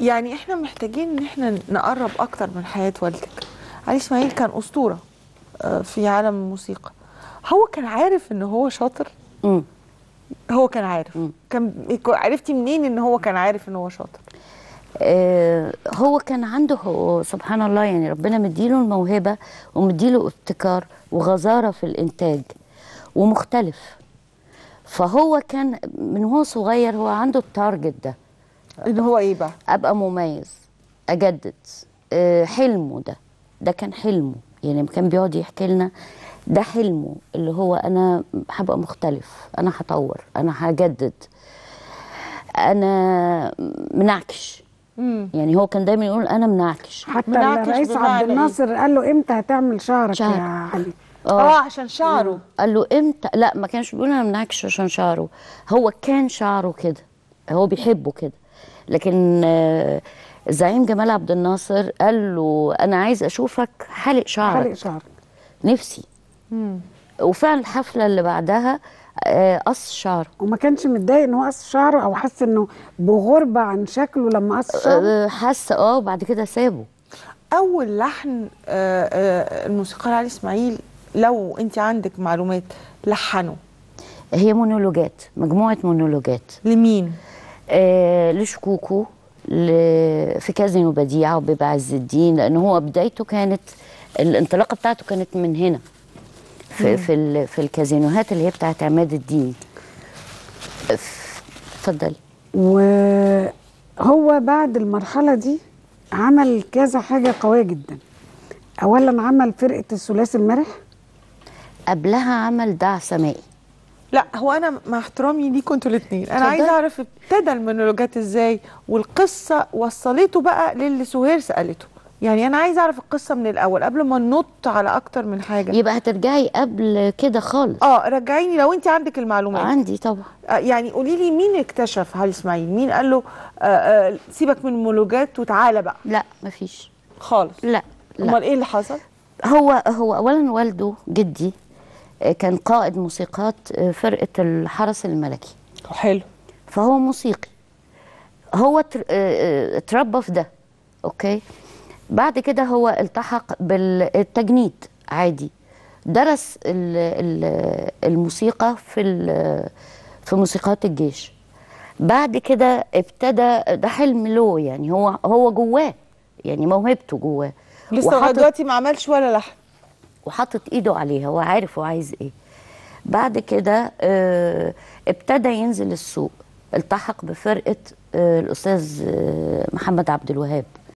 يعني احنا محتاجين ان احنا نقرب اكتر من حياه والدك علي اسماعيل كان اسطوره آه، في عالم الموسيقى هو كان عارف ان هو شاطر م. هو كان عارف م. كان عرفتي منين ان هو كان عارف ان هو شاطر آه، هو كان عنده سبحان الله يعني ربنا مديله الموهبه ومديله ابتكار وغزاره في الانتاج ومختلف فهو كان من هو صغير هو عنده التارجت ده ان هو ايه بقى ابقى مميز اجدد آه، حلمه ده ده كان حلمه يعني كان بيقعد يحكي لنا ده حلمه اللي هو انا هبقى مختلف انا هطور انا هجدد انا منعكش يعني هو كان دايما يقول انا منعكش حتى الرئيس عبد إيه؟ الناصر قال له امتى هتعمل شعرك شعر. يا علي آه. اه عشان شعره قال له امتى لا ما كانش بيقول انا منعكش عشان شعره هو كان شعره كده هو بيحبه كده لكن الزعيم آه، جمال عبد الناصر قال له انا عايز اشوفك حالق شعرك حالق شعرك نفسي مم. وفعلا الحفله اللي بعدها آه، قص شعره وما كانش متضايق ان هو قص شعره او حس انه بغربه عن شكله لما قص آه، شعره حس اه وبعد كده سابه اول لحن الموسيقار علي اسماعيل لو انت عندك معلومات لحنه هي مونولوجات مجموعه مونولوجات لمين آه، لشكوكو في كازين وبديع عز الدين لان هو بدايته كانت الانطلاقه بتاعته كانت من هنا في في, في الكازينوهات اللي هي بتاعت عماد الدين اتفضلي وهو بعد المرحله دي عمل كذا حاجه قويه جدا اولا عمل فرقه الثلاثي المرح قبلها عمل دع سمائي لا هو انا مع احترامي ليكم انتوا الاثنين انا عايزه اعرف ابتدى المونولوجات ازاي والقصه وصلته بقى للي سهير سالته يعني انا عايزه اعرف القصه من الاول قبل ما ننط على اكتر من حاجه يبقى هترجعي قبل كده خالص اه رجعيني لو انت عندك المعلومات عندي طبعا آه يعني قولي لي مين اكتشف هل اسماعيل مين قال له آه آه سيبك من المونولوجات وتعالى بقى لا مفيش خالص لا امال ايه اللي حصل هو هو اولا والده جدي كان قائد موسيقات آه، فرقه الحرس الملكي حلو فهو موسيقي هو آه، آه، اتربى في ده اوكي بعد كده هو التحق بالتجنيد عادي درس الموسيقى في في موسيقات الجيش بعد كده ابتدى ده حلم له يعني هو هو جواه يعني موهبته جواه لسه لغايه دلوقتي ما عملش ولا لحن وحاطط ايده عليها هو عارف هو عايز ايه بعد كده آه، ابتدى ينزل السوق التحق بفرقه آه، الاستاذ آه، محمد عبد الوهاب